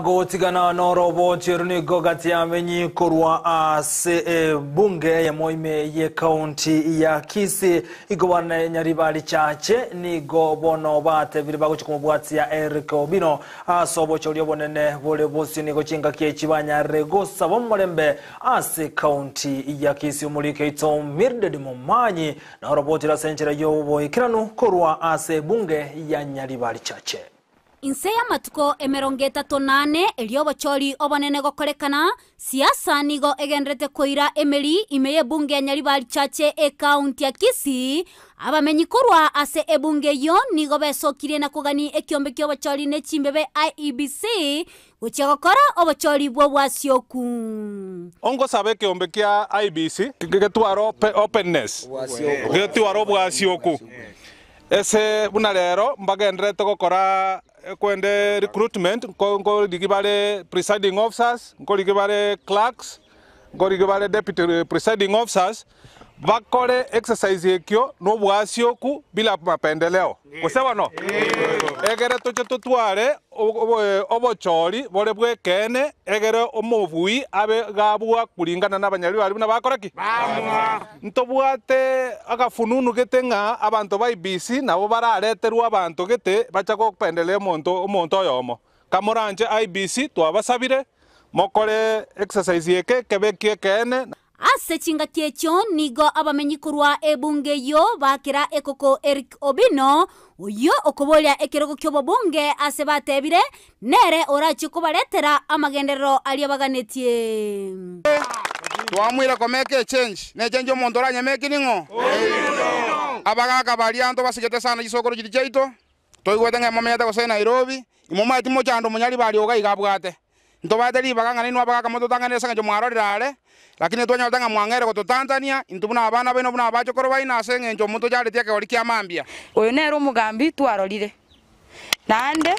gutigana n'orobo cheru niko gogati amenyi kurwa ase e, bunge ya moime ye kaunti ya kisi igobana nyaribali chache ni gobono bate baguchika mu bwatsi ya eric obino asobo chorio bonene bole bosi ni nigo kye chibanya rego sabo mulembe ase kaunti ya kisi umulike ito mirdedi mumanyi na orobotira senchera boy ikiranu kurwa ase bunge ya nyaribali chache inse ya matuko emerongo tonane nane eri obochori obonene gokorekana siasa nigo egenderete koira emeri ime ya ebunge ya nyaribari chache ekaunti ya kisii abamenyikorwa ase ebunge eyo nigo besokirie na kogani ekiombe kia obochori na chimbebe iebc gochia gokora obochori bwa ongo ongosaba ekiombe kia iebc getwara ope, openness getwara obwasioku ese buna rero mbagenderete gokora kwende recruitment ngolikibale presiding officers ngolikibale clerks ngolikibale deputy presiding officers bakore exercise ekio no bwasi oku bila mapendeleo guseba no egere tuche tutware obochori bore bwekene egere omobui abe gabua kuringana na na bakora ki bakoraki ntobwate agafununu gete ng'a abanto ba IEBC nabo barareterwa abanto gete bacha gopendelea omonto omonto oyomo kamoranche ibc twabasabire mokore exercise eke kebekie kene ase chinga kiecho nigo ebunge yo bakira ekoko eric obino oyo okoboria ekiroko kio bunge ase batebire nere orachie kobaretera amagenderero aria baganetie twamwire komeka echange na echange omonto oranyameki ning'o abagaka baria anto basigete sana chisokoro chiri chaito toigwete ng'a momenyete gose nairobi imo maeti mochando monyari bari oga ntobaitere ibaga ng'ana inwa bagakama totang'anire ase eng'encho mwarorire are lakini twanyore ng'a mwang'ere gototantania into buna abana baino buna abachokoro baino ase eng'encho omonto jaretie ekegori kia mambia oyo nere omogambi twarorire naende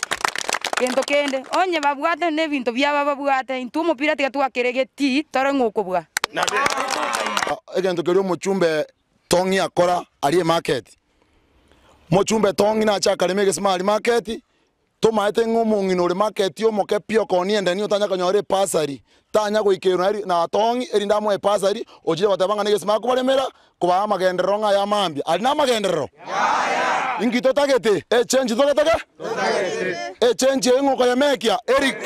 kintu kindi onye babwate na ebinto biaba babwate intwe omopira tiga twakeregeti tore ng'okobwa ah, egento keria omochumbe tong'i akora ari market mochumbe tong'i nacha akarema egesimari market tumaete ng'omong'ina ore maketi omoke pio koniende ni otanya konyora epasari tanya goikerwa na atong'i eri ndamwa epasari ochire goteba ng'a na egese makobaremera amagenderero ng'a yamambia ari na amagenderero inki totagete echenji togetege echenji eng'oko yamekia erik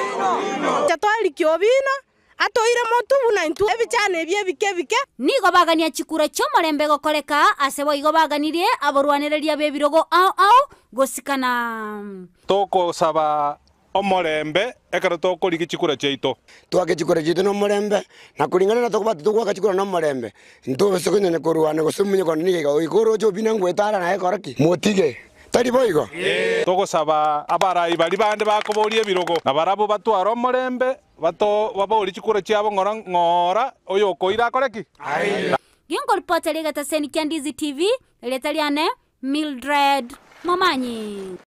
twariki obino atoire motubu na intu ebichana ebi ebike ebike nigobagania chikura chia omorembe gokoreka ase boigobaganirie aborwanereria bebirogo ao ao gosikana mm, tukosaba omolembe ekero tokorigi chikura chiaito twake chikura chiaito na omolembe na kuringana na tokobati togwaka chikura na omolembe ntobesekonyenye korwana gose omenye kona nigaiga oikoro oche obina ngwetara naye koraki motige tari boigo togosaba abarai bari bande bakoboria ebirogo na barabo batwara omolembe bato babori chikura chiabo ng'ora ng'ora oyo okoira akoreki ginkoripota rigataseni kia ndizi tv rita mildred 妈妈，你。